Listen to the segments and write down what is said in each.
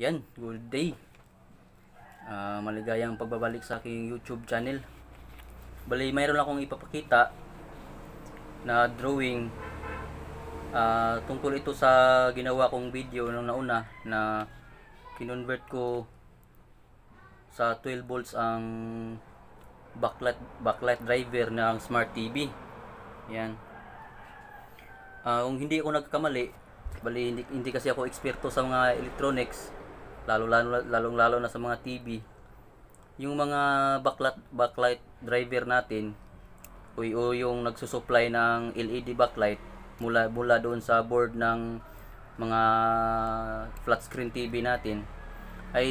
Yan, good day. Uh, maligayang pagbabalik sa aking YouTube channel. Bali, mayroon akong ipapakita na drawing uh, tungkol ito sa ginawa kong video nung nauna na kinonvert ko sa 12 volts ang backlight, backlight driver ng smart TV. Yan. Uh, kung hindi ako nagkamali, bali hindi, hindi kasi ako eksperto sa mga electronics lalo lalo lalong lalo na sa mga TV yung mga backlight backlight driver natin o, o yung nagsusupply ng LED backlight mula mula doon sa board ng mga flat screen TV natin ay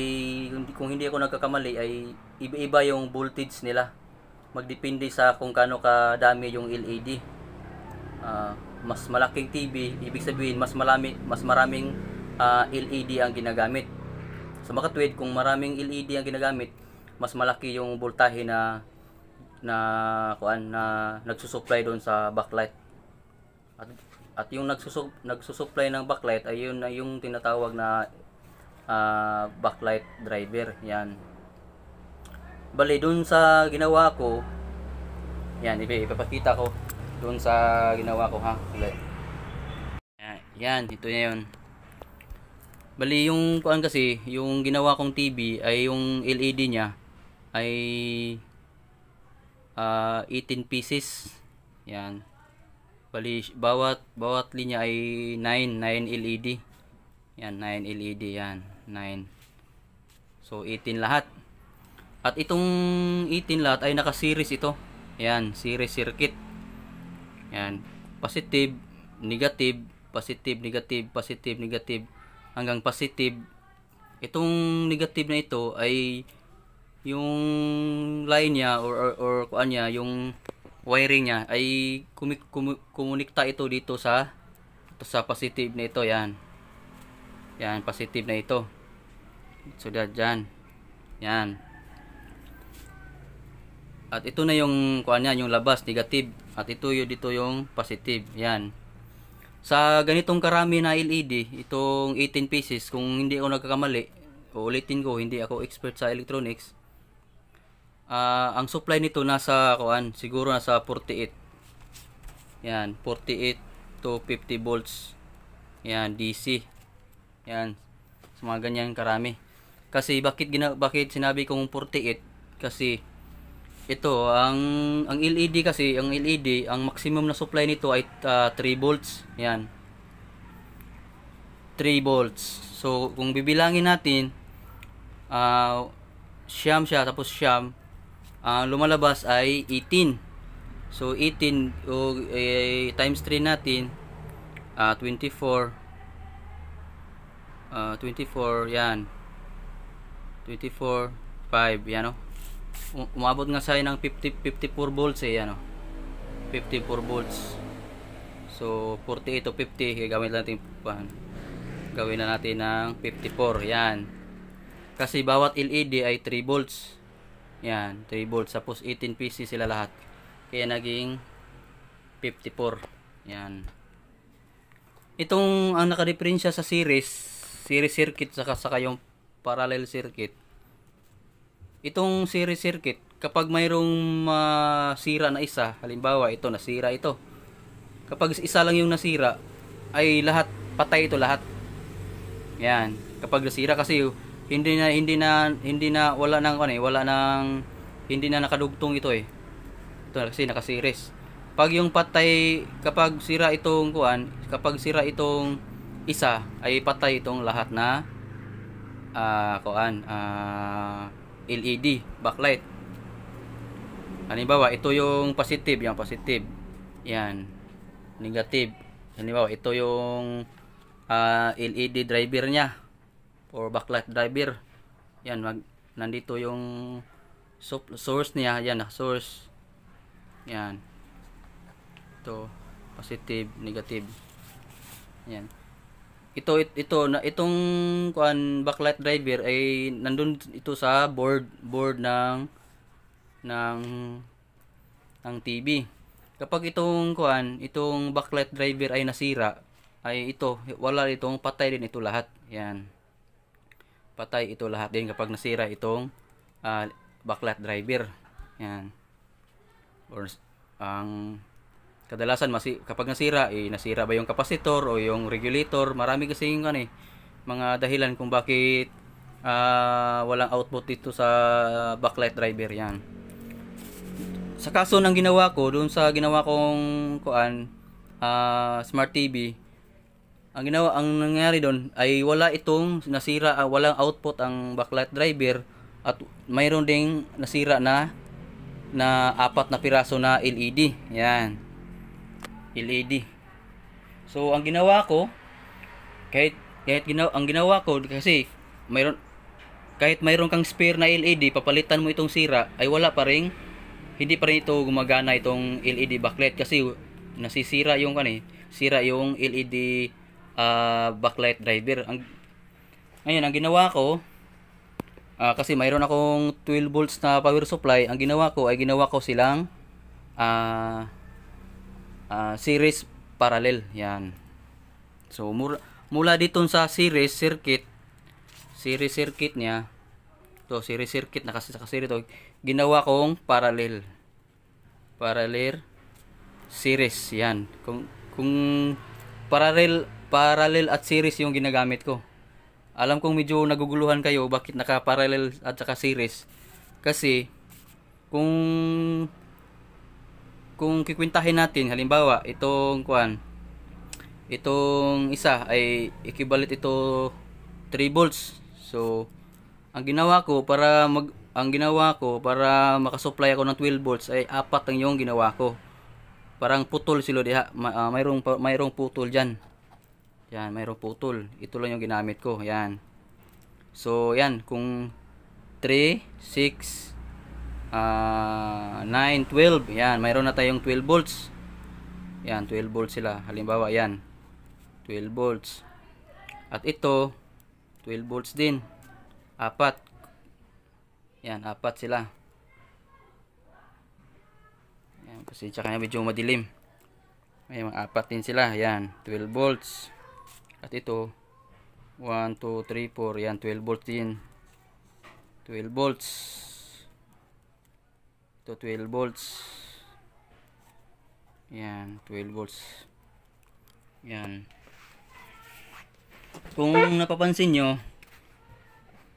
kung hindi ako nagkakamali ay iba-iba yung voltage nila magdepende sa kung kano kadami yung LED uh, ah, mas malaking TV ibig sabihin mas marami mas maraming uh, ah, LED ang ginagamit sa so, makatwid kung maraming LED ang ginagamit mas malaki yung voltahe na na kuan na nagsusupply doon sa backlight at, at yung nagsusup, nagsusupply ng backlight ay yun na yung tinatawag na uh, backlight driver yan bali doon sa ginawa ko yan ipapakita ko doon sa ginawa ko ha yan ito na yun Bali yung kuan kasi, yung ginawa kong TV ay yung LED niya ay uh, ah, 18 pieces. Yan. Bali bawat bawat linya ay 9, 9 LED. Yan, 9 LED yan, 9. So 18 lahat. At itong 18 lahat ay naka-series ito. Yan, series circuit. Yan, positive, negative, positive, negative, positive, negative hanggang positive. Itong negative na ito ay yung line niya or or, or kuan niya, yung wiring niya ay kumik ito dito sa ito sa positive na ito, yan. Yan, positive na ito. So, dyan. Yan. At ito na yung kuan niya, yung labas negative. At ito yung dito yung positive. Yan sa ganitong karami na LED, itong 18 pieces, kung hindi ako nagkakamali, uulitin ko, hindi ako expert sa electronics. Uh, ang supply nito nasa kuan, siguro nasa 48. Yan, 48 to 50 volts. Yan, DC. Yan, sa mga ganyan karami. Kasi bakit bakit sinabi kong 48? Kasi ito ang ang LED kasi ang LED ang maximum na supply nito ay uh, ah, 3 volts yan 3 volts so kung bibilangin natin uh, siyam siya tapos siyam ang uh, lumalabas ay 18 so 18 uh, eh, times 3 natin uh, 24 uh, 24 yan 24 5 yan o oh. no? umabot nga sa'yo ng 50, 54 volts eh ano 54 volts so 48 to 50 gagawin natin pan gawin na natin ng 54 yan kasi bawat LED ay 3 volts yan 3 volts tapos 18 PC sila lahat kaya naging 54 yan itong ang nakareferensya sa series series circuit saka saka yung parallel circuit itong series circuit kapag mayroong masira uh, na isa halimbawa ito nasira ito kapag isa lang yung nasira ay lahat patay ito lahat yan kapag nasira kasi hindi na hindi na hindi na wala nang ano eh wala nang hindi na nakadugtong ito eh ito kasi nakasiris pag yung patay kapag sira itong kuan kapag sira itong isa ay patay itong lahat na uh, kuan ah uh, LED backlight halimbawa ito yung positive yung positive yan negative halimbawa ito yung uh, ah, LED driver niya or backlight driver yan mag, nandito yung source niya yan na source yan To positive negative yan ito it, ito na itong kuan backlight driver ay nandun ito sa board board ng ng ng TV. Kapag itong kuan, itong backlight driver ay nasira, ay ito wala itong patay din ito lahat. Yan. Patay ito lahat din kapag nasira itong uh, backlight driver. Yan. Or ang um, kadalasan masi kapag nasira eh nasira ba yung kapasitor o yung regulator marami kasi yung ano eh mga dahilan kung bakit uh, walang output dito sa backlight driver yan sa kaso ng ginawa ko doon sa ginawa kong kuan uh, smart TV ang ginawa ang nangyari doon ay wala itong nasira uh, walang output ang backlight driver at mayroon ding nasira na na apat na piraso na LED yan LED. So ang ginawa ko kahit kahit ginawa ang ginawa ko kasi mayroon kahit mayroon kang spare na LED, papalitan mo itong sira ay wala pa ring hindi pa rin ito gumagana itong LED backlight kasi nasisira yung kani, eh, sira yung LED uh, ah, backlight driver. Ang ngayon ang ginawa ko uh, kasi mayroon akong 12 volts na power supply, ang ginawa ko ay ginawa ko silang ah uh, uh, series parallel. Yan. So, mula, mula dito sa series circuit, series circuit niya, to series circuit na kasi sa to, ginawa kong parallel. Parallel series. Yan. Kung, kung parallel, parallel at series yung ginagamit ko. Alam kong medyo naguguluhan kayo bakit naka-parallel at saka series. Kasi, kung kung kikwintahin natin, halimbawa, itong kuan, itong isa ay equivalent ito 3 volts. So, ang ginawa ko para mag ang ginawa ko para makasupply ako ng 12 volts ay apat ang yung ginawa ko. Parang putol silo diha, Ma, uh, mayroong mayroong putol diyan. Yan, mayroong putol. Ito lang yung ginamit ko. Yan. So, yan kung 3 6 uh, 9, 12. Yan, mayroon na tayong 12 volts. Yan, 12 volts sila. Halimbawa, yan. 12 volts. At ito, 12 volts din. Apat. Yan, apat sila. Yan, kasi tsaka medyo madilim. may mga apat din sila. Yan, 12 volts. At ito, 1, 2, 3, 4. Yan, 12 volts din. 12 volts ito 12 volts yan 12 volts yan kung napapansin nyo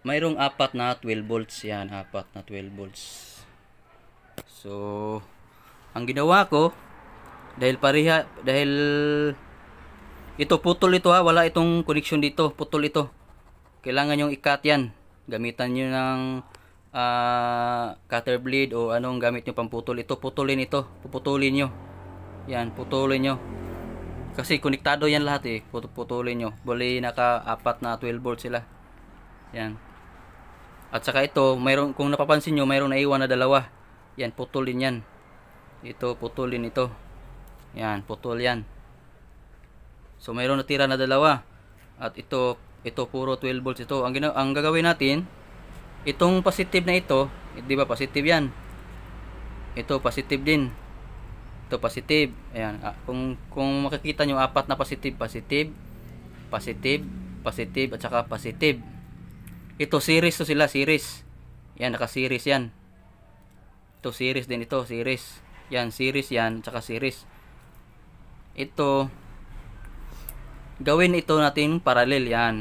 mayroong apat na 12 volts yan apat na 12 volts so ang ginawa ko dahil pareha dahil ito putol ito ha wala itong connection dito putol ito kailangan yung ikat yan gamitan nyo ng uh, cutter blade o anong gamit nyo pamputol ito putulin ito puputulin nyo yan putulin nyo kasi konektado yan lahat eh Put putulin nyo bali naka apat na 12 volt sila yan at saka ito mayroon kung napapansin nyo mayroon na iwan na dalawa yan putulin yan ito putulin ito yan putol yan so mayroon natira na dalawa at ito ito puro 12 volts ito ang, ang gagawin natin itong positive na ito eh, di ba positive yan ito positive din ito positive ayan ah, kung, kung makikita nyo apat na positive positive positive positive at saka positive ito series to sila series yan naka series yan ito series din ito series yan series yan at saka series ito gawin ito natin parallel yan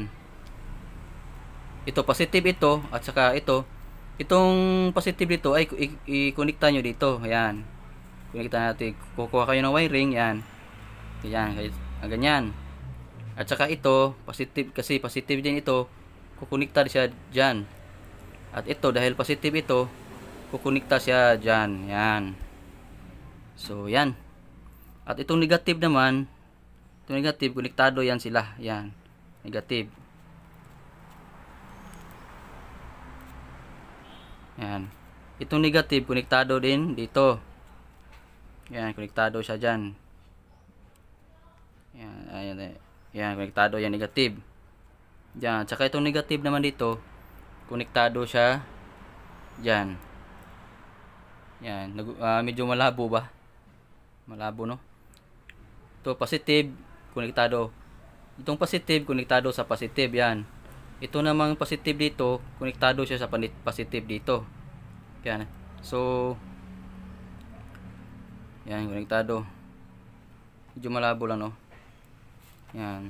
ito positive ito at saka ito itong positive dito ay i-connecta nyo dito ayan connecta natin kukuha kayo ng wiring ayan ayan ah, ganyan at saka ito positive kasi positive din ito kukunikta siya dyan at ito dahil positive ito kukunikta siya dyan ayan so ayan at itong negative naman itong negative konektado yan sila ayan negative Yan. Itong negative, konektado din dito. Yan, konektado siya dyan. Yan, ayan, eh. yan, konektado yan, negative. Yan, tsaka itong negative naman dito, konektado siya dyan. Yan, uh, medyo malabo ba? Malabo, no? Ito, positive, konektado. Itong positive, konektado sa positive, yan. Ito namang positive dito, konektado siya sa positive dito. Yan. Eh. So, yan, konektado. Medyo malabo lang, no? Yan.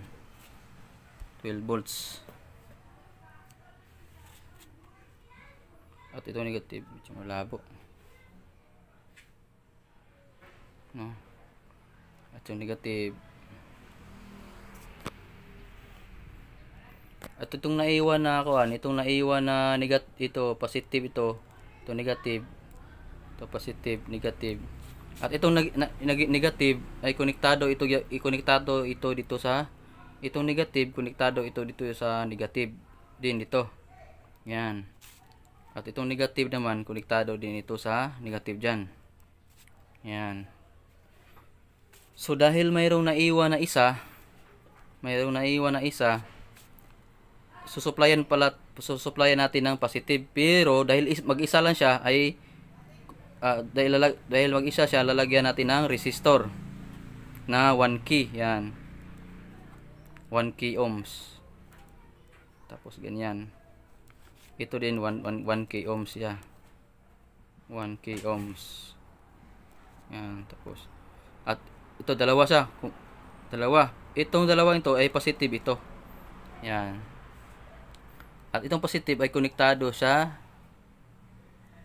12 volts. At ito negative. Medyo malabo. No? At yung negative. At itong naiwan na ako, ah, itong naiwan na negative ito, positive ito, to negative to positive negative at itong nag, negative ay konektado ito ikonektado ito dito sa itong negative konektado ito dito sa negative din dito yan at itong negative naman konektado din ito sa negative diyan yan so dahil mayroong naiwan na isa mayroong naiwan na isa susuplayan pala susuplayan natin ng positive pero dahil mag-isa lang siya ay uh, dahil, lalag, dahil mag-isa siya lalagyan natin ng resistor na 1 k yan 1 k ohms tapos ganyan ito din 1 k 1 key ohms siya 1 k ohms yan tapos at ito dalawa sa dalawa itong dalawang ito ay positive ito yan at itong positive ay konektado sa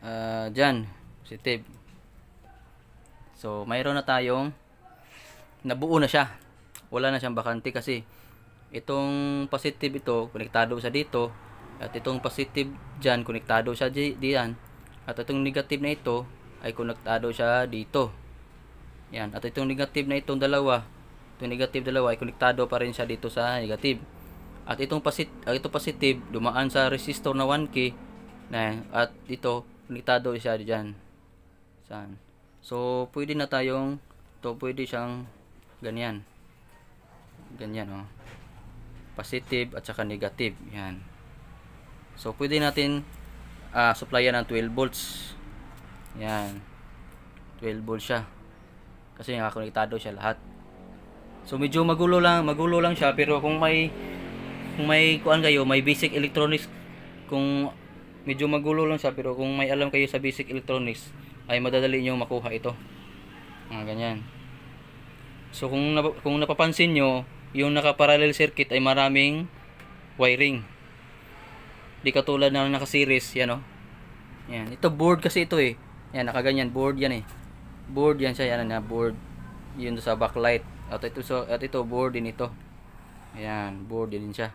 uh, dyan, positive. So, mayroon na tayong nabuo na siya. Wala na siyang bakante kasi itong positive ito, konektado sa dito. At itong positive dyan, konektado siya diyan. At itong negative na ito ay konektado siya dito. Yan. At itong negative na itong dalawa, itong negative dalawa ay konektado pa rin siya dito sa negative. At itong positive, ah, ito positive dumaan sa resistor na 1K na at ito konektado siya diyan. Saan? So pwede na tayong to pwede siyang ganyan. Ganyan oh. Positive at saka negative. Yan. So pwede natin uh, supplyan ng 12 volts. Yan. 12 volts siya. Kasi nakakonektado siya lahat. So medyo magulo lang, magulo lang siya pero kung may kung may kuan kayo, may basic electronics kung medyo magulo lang siya pero kung may alam kayo sa basic electronics ay madadali niyo makuha ito. Ah, ganyan. So kung nap kung napapansin niyo, yung naka-parallel circuit ay maraming wiring. Di katulad ng naka-series, yan oh. Yan, ito board kasi ito eh. Yan, nakaganyan board yan eh. Board yan siya, yan na board. Yun sa backlight. At ito so at ito board din ito. Ayan, board din siya.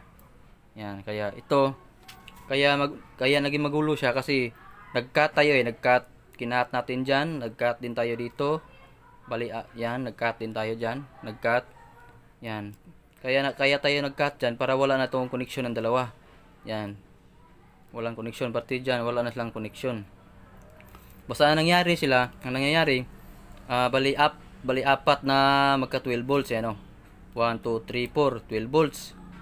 Ayan, kaya ito kaya mag kaya naging magulo siya kasi nagkat tayo eh, nagcut kinat natin diyan, nagcut din tayo dito. Bali, uh, ah, yan, din tayo diyan, nagcut. Yan. Kaya kaya tayo nagcut diyan para wala na tong connection ng dalawa. Yan. Walang connection pati diyan, wala na silang connection. Basta nangyari sila, ang nangyayari, uh, bali up, bali apat na magka 12 volts eh, no? 1, 2, 3, 4, 12 volts.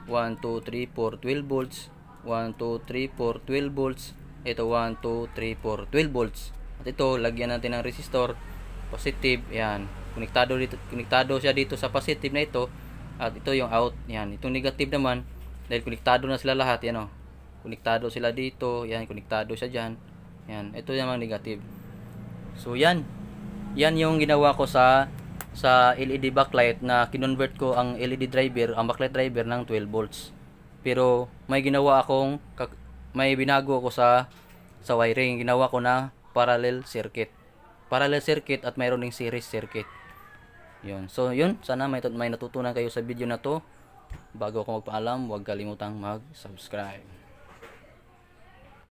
1, 2, 3, 4, 12 volts. 1, 2, 3, 4, 12 volts. Ito 1, 2, 3, 4, 12 volts. At ito, lagyan natin ng resistor. Positive, yan. Konektado, dito, konektado siya dito sa positive na ito. At ito yung out, yan. Itong negative naman, dahil konektado na sila lahat, yan o. Oh. Konektado sila dito, yan. Konektado siya dyan. Yan, ito yung negative. So, yan. Yan yung ginawa ko sa sa LED backlight na kinonvert ko ang LED driver, ang backlight driver ng 12 volts. Pero may ginawa akong may binago ako sa sa wiring. Ginawa ko na parallel circuit. Parallel circuit at mayroon ding series circuit. Yun. So, yun. Sana may, may natutunan kayo sa video na to. Bago ako magpaalam, huwag kalimutang mag-subscribe.